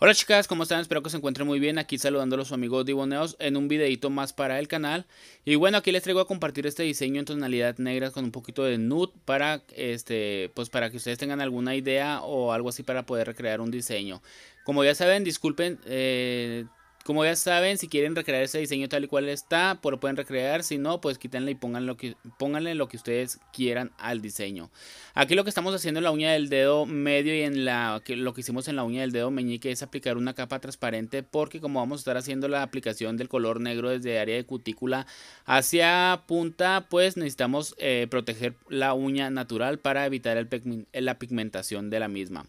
Hola chicas, ¿cómo están? Espero que se encuentren muy bien. Aquí saludando a los amigos Diboneos en un videito más para el canal. Y bueno, aquí les traigo a compartir este diseño en tonalidad negra con un poquito de nude para este, pues para que ustedes tengan alguna idea o algo así para poder recrear un diseño. Como ya saben, disculpen, eh, como ya saben, si quieren recrear ese diseño tal y cual está, pues lo pueden recrear. Si no, pues quítenle y pónganle lo que, pónganle lo que ustedes quieran al diseño. Aquí lo que estamos haciendo en la uña del dedo medio y en la, lo que hicimos en la uña del dedo meñique es aplicar una capa transparente porque como vamos a estar haciendo la aplicación del color negro desde área de cutícula hacia punta, pues necesitamos eh, proteger la uña natural para evitar la pigmentación de la misma.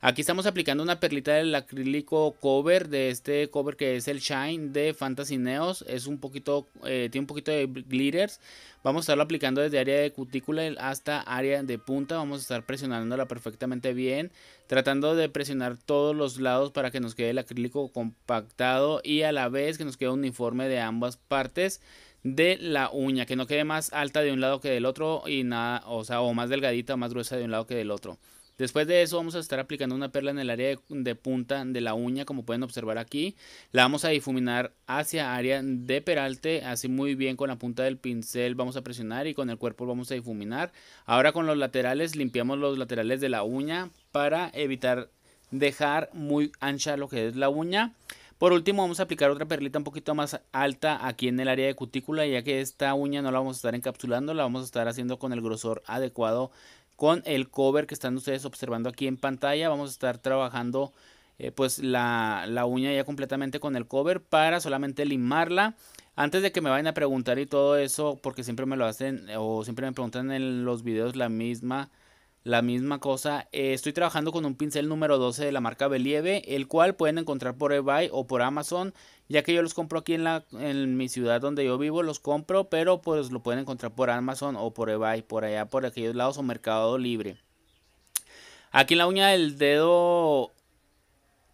Aquí estamos aplicando una perlita del acrílico cover, de este cover que es el Shine de Fantasy Neos. Es un poquito, eh, tiene un poquito de glitters. Vamos a estarlo aplicando desde área de cutícula hasta área de punta. Vamos a estar presionándola perfectamente bien. Tratando de presionar todos los lados para que nos quede el acrílico compactado y a la vez que nos quede uniforme de ambas partes de la uña, que no quede más alta de un lado que del otro y nada, o sea, o más delgadita o más gruesa de un lado que del otro. Después de eso vamos a estar aplicando una perla en el área de, punta de la uña como pueden observar aquí. La vamos a difuminar hacia área de peralte, así muy bien con la punta del pincel vamos a presionar y con el cuerpo vamos a difuminar. Ahora con los laterales limpiamos los laterales de la uña para evitar dejar muy ancha lo que es la uña. Por último vamos a aplicar otra perlita un poquito más alta aquí en el área de cutícula ya que esta uña no la vamos a estar encapsulando, la vamos a estar haciendo con el grosor adecuado con el cover que están ustedes observando aquí en pantalla. Vamos a estar trabajando eh, pues la, la, uña ya completamente con el cover para solamente limarla. Antes de que me vayan a preguntar y todo eso, porque siempre me lo hacen eh, o siempre me preguntan en los videos la misma la misma cosa. Eh, estoy trabajando con un pincel número 12 de la marca Believe, el cual pueden encontrar por eBay o por Amazon, ya que yo los compro aquí en, la, en mi ciudad donde yo vivo, los compro, pero pues lo pueden encontrar por Amazon o por eBay, por allá, por aquellos lados o Mercado Libre. Aquí en la uña del dedo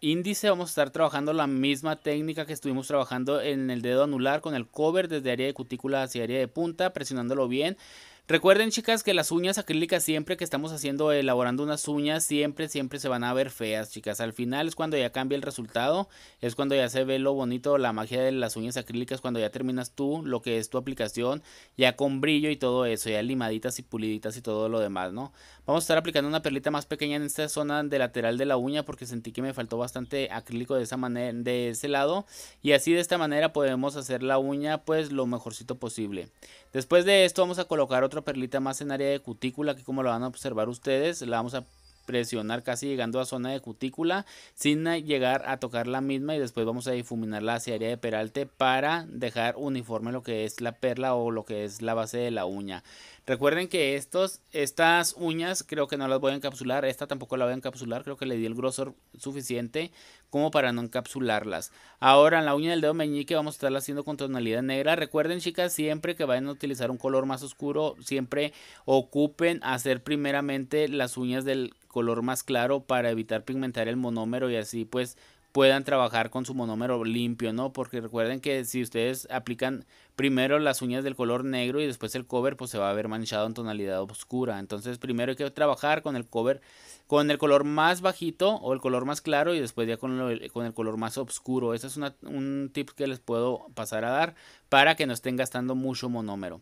índice vamos a estar trabajando la misma técnica que estuvimos trabajando en el dedo anular con el cover desde área de cutícula hacia área de punta, presionándolo bien. Recuerden, chicas, que las uñas acrílicas siempre que estamos haciendo, elaborando unas uñas, siempre, siempre se van a ver feas, chicas. Al final es cuando ya cambia el resultado, es cuando ya se ve lo bonito, la magia de las uñas acrílicas, cuando ya terminas tú lo que es tu aplicación, ya con brillo y todo eso, ya limaditas y puliditas y todo lo demás, ¿no? Vamos a estar aplicando una perlita más pequeña en esta zona de lateral de la uña porque sentí que me faltó bastante acrílico de esa manera, de ese lado. Y así de esta manera podemos hacer la uña pues lo mejorcito posible. Después de esto vamos a colocar otra perlita más en área de cutícula que como lo van a observar ustedes la vamos a presionar casi llegando a zona de cutícula sin llegar a tocar la misma y después vamos a difuminarla hacia área de peralte para dejar uniforme lo que es la perla o lo que es la base de la uña. Recuerden que estos, estas uñas creo que no las voy a encapsular. Esta tampoco la voy a encapsular. Creo que le di el grosor suficiente como para no encapsularlas. Ahora en la uña del dedo meñique vamos a estarla haciendo con tonalidad negra. Recuerden chicas, siempre que vayan a utilizar un color más oscuro, siempre ocupen hacer primeramente las uñas del color más claro para evitar pigmentar el monómero y así pues puedan trabajar con su monómero limpio, ¿no? Porque recuerden que si ustedes aplican primero las uñas del color negro y después el cover, pues se va a ver manchado en tonalidad oscura. Entonces primero hay que trabajar con el cover, con el color más bajito o el color más claro y después ya con, el color más oscuro. Ese es un tip que les puedo pasar a dar para que no estén gastando mucho monómero.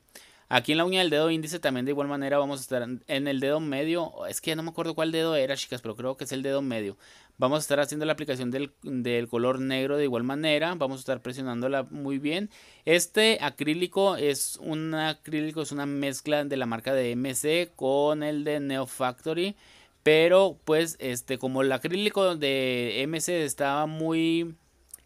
Aquí en la uña del dedo índice también de igual manera vamos a estar en el dedo medio. Es que no me acuerdo cuál dedo era, chicas, pero creo que es el dedo medio. Vamos a estar haciendo la aplicación del, color negro de igual manera. Vamos a estar presionándola muy bien. Este acrílico es un acrílico, es una mezcla de la marca de MC con el de Neo Factory. Pero pues este, como el acrílico de MC estaba muy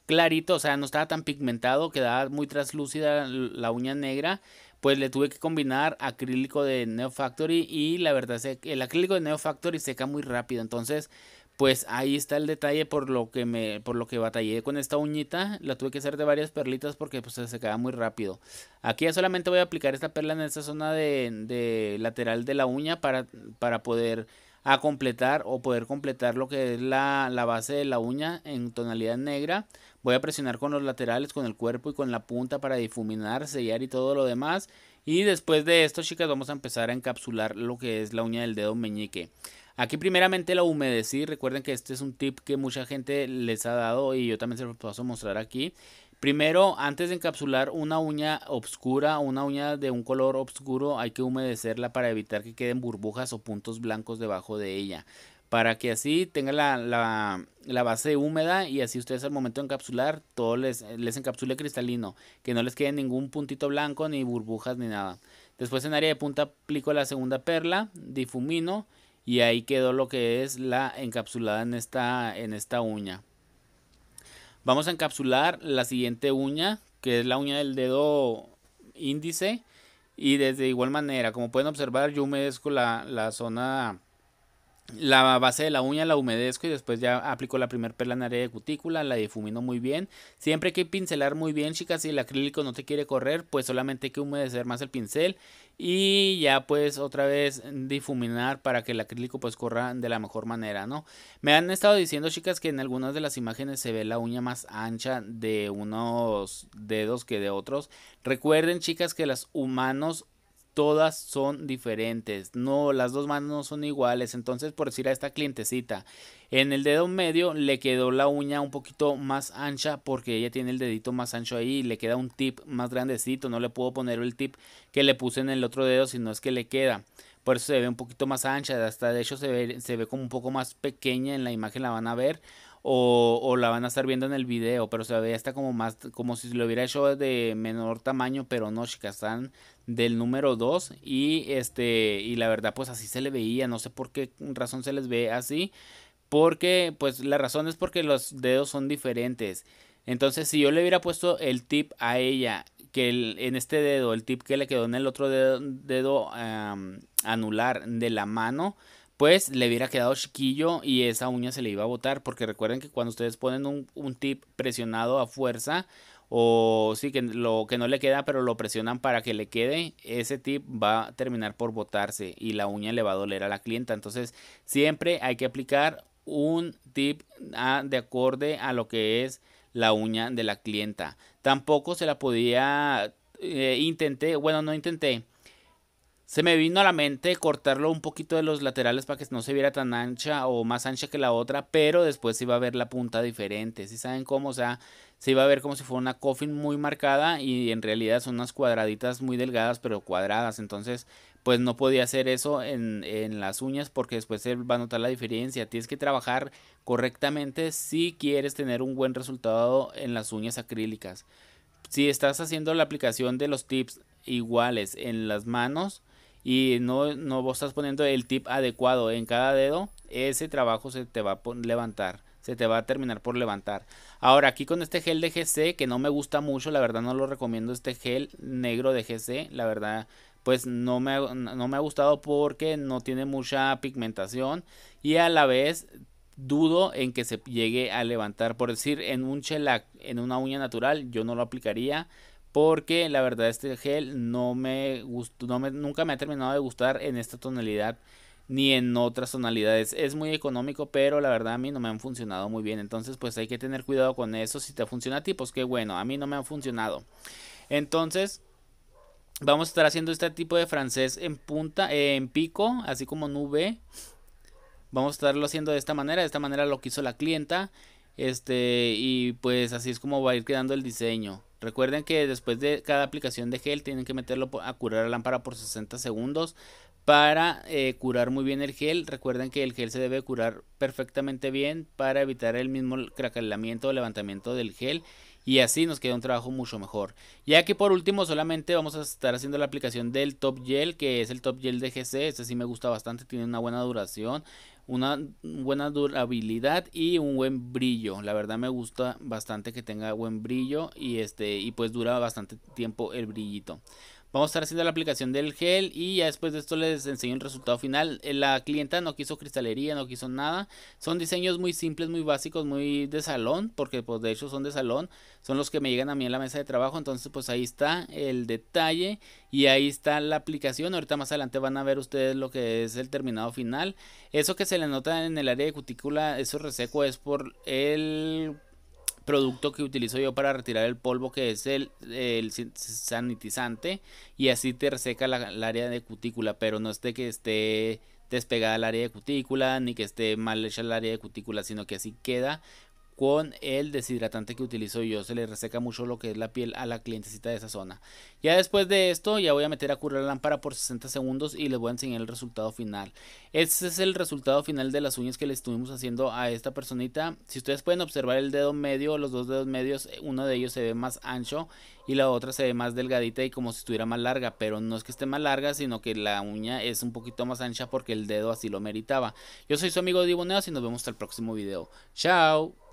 clarito, o sea, no estaba tan pigmentado, quedaba muy translúcida la uña negra pues le tuve que combinar acrílico de Neo Factory y la verdad es que el acrílico de Neo Factory seca muy rápido, entonces pues ahí está el detalle por lo que me por lo que batallé con esta uñita, la tuve que hacer de varias perlitas porque pues se secaba muy rápido. Aquí ya solamente voy a aplicar esta perla en esta zona de, de lateral de la uña para para poder a completar o poder completar lo que es la, base de la uña en tonalidad negra. Voy a presionar con los laterales, con el cuerpo y con la punta para difuminar, sellar y todo lo demás. Y después de esto, chicas, vamos a empezar a encapsular lo que es la uña del dedo meñique. Aquí primeramente la humedecí, recuerden que este es un tip que mucha gente les ha dado y yo también se los paso a mostrar aquí. Primero, antes de encapsular una uña oscura, una uña de un color oscuro, hay que humedecerla para evitar que queden burbujas o puntos blancos debajo de ella. Para que así tenga la, base húmeda y así ustedes al momento de encapsular, todo les, les encapsule cristalino. Que no les quede ningún puntito blanco, ni burbujas, ni nada. Después en área de punta aplico la segunda perla, difumino y ahí quedó lo que es la encapsulada en esta, en esta uña. Vamos a encapsular la siguiente uña, que es la uña del dedo índice. Y desde igual manera, como pueden observar, yo humedezco la, la zona la base de la uña la humedezco y después ya aplico la primera perla en área de cutícula, la difumino muy bien. Siempre hay que pincelar muy bien, chicas, si el acrílico no te quiere correr, pues solamente hay que humedecer más el pincel y ya pues otra vez difuminar para que el acrílico pues corra de la mejor manera, ¿no? Me han estado diciendo, chicas, que en algunas de las imágenes se ve la uña más ancha de unos dedos que de otros. Recuerden, chicas, que las humanos todas son diferentes. No, las dos manos no son iguales. Entonces, por decir a esta clientecita, en el dedo medio le quedó la uña un poquito más ancha porque ella tiene el dedito más ancho ahí y le queda un tip más grandecito. No le puedo poner el tip que le puse en el otro dedo, no es que le queda. Por eso se ve un poquito más ancha, hasta de hecho se ve, se ve como un poco más pequeña en la imagen, la van a ver o, la van a estar viendo en el video, pero se veía hasta como más, como si lo hubiera hecho de menor tamaño, pero no, chicas, están del número 2 y este, y la verdad pues así se le veía, no sé por qué razón se les ve así, porque pues la razón es porque los dedos son diferentes. Entonces, si yo le hubiera puesto el tip a ella, que en este dedo, el tip que le quedó en el otro dedo, anular de la mano, pues le hubiera quedado chiquillo y esa uña se le iba a botar. Porque recuerden que cuando ustedes ponen un, tip presionado a fuerza, o sí que lo que no le queda pero lo presionan para que le quede ese tip va a terminar por botarse y la uña le va a doler a la clienta entonces siempre hay que aplicar un tip ah, de acorde a lo que es la uña de la clienta tampoco se la podía eh, intenté bueno no intenté se me vino a la mente cortarlo un poquito de los laterales para que no se viera tan ancha o más ancha que la otra, pero después se iba a ver la punta diferente. Si saben cómo, o sea, se iba a ver como si fuera una coffin muy marcada y en realidad son unas cuadraditas muy delgadas, pero cuadradas. Entonces, pues no podía hacer eso en, en las uñas porque después se va a notar la diferencia. Tienes que trabajar correctamente si quieres tener un buen resultado en las uñas acrílicas. Si estás haciendo la aplicación de los tips iguales en las manos, y no, vos estás poniendo el tip adecuado en cada dedo, ese trabajo se te va a levantar, se te va a terminar por levantar. Ahora aquí con este gel de GC que no me gusta mucho, la verdad no lo recomiendo este gel negro de GC, la verdad pues no me, no me ha gustado porque no tiene mucha pigmentación y a la vez dudo en que se llegue a levantar. Por decir, en un shellac, en una uña natural, yo no lo aplicaría porque la verdad este gel no me, gustó, no nunca me ha terminado de gustar en esta tonalidad ni en otras tonalidades. Es muy económico, pero la verdad a mí no me han funcionado muy bien. Entonces, pues hay que tener cuidado con eso. Si te funciona a ti, pues qué bueno. A mí no me han funcionado. Entonces, vamos a estar haciendo este tipo de francés en punta, en pico, así como nube. Vamos a estarlo haciendo de esta manera. De esta manera lo quiso la clienta. Este, y pues así es como va a ir quedando el diseño. Recuerden que después de cada aplicación de gel tienen que meterlo a curar la lámpara por 60 segundos para eh, curar muy bien el gel. Recuerden que el gel se debe curar perfectamente bien para evitar el mismo cracalamiento o levantamiento del gel y así nos queda un trabajo mucho mejor. y aquí por último solamente vamos a estar haciendo la aplicación del Top Gel, que es el Top Gel de GC, este sí me gusta bastante, tiene una buena duración, una buena durabilidad y un buen brillo. La verdad me gusta bastante que tenga buen brillo y este y pues dura bastante tiempo el brillito. Vamos a estar haciendo la aplicación del gel y ya después de esto les enseño el resultado final. Eh, la clienta no quiso cristalería, no quiso nada. Son diseños muy simples, muy básicos, muy de salón, porque pues de hecho son de salón. Son los que me llegan a mí en la mesa de trabajo. Entonces pues ahí está el detalle y ahí está la aplicación. Ahorita más adelante van a ver ustedes lo que es el terminado final. Eso que se le nota en el área de cutícula, eso reseco es por el producto que utilizo yo para retirar el polvo que es el, el sanitizante y así te reseca la, el área de cutícula, pero no es de que esté despegada el área de cutícula ni que esté mal hecha el área de cutícula, sino que así queda con el deshidratante que utilizo yo. Se le reseca mucho lo que es la piel a la clientecita de esa zona. Ya después de esto ya voy a meter a curar la lámpara por 60 segundos y les voy a enseñar el resultado final. Este es el resultado final de las uñas que le estuvimos haciendo a esta personita. Si ustedes pueden observar el dedo medio, los dos dedos medios, uno de ellos se ve más ancho y la otra se ve más delgadita y como si estuviera más larga, pero no es que esté más larga, sino que la uña es un poquito más ancha porque el dedo así lo meritaba. Yo soy su amigo Diboneos y nos vemos hasta el próximo video. Chao.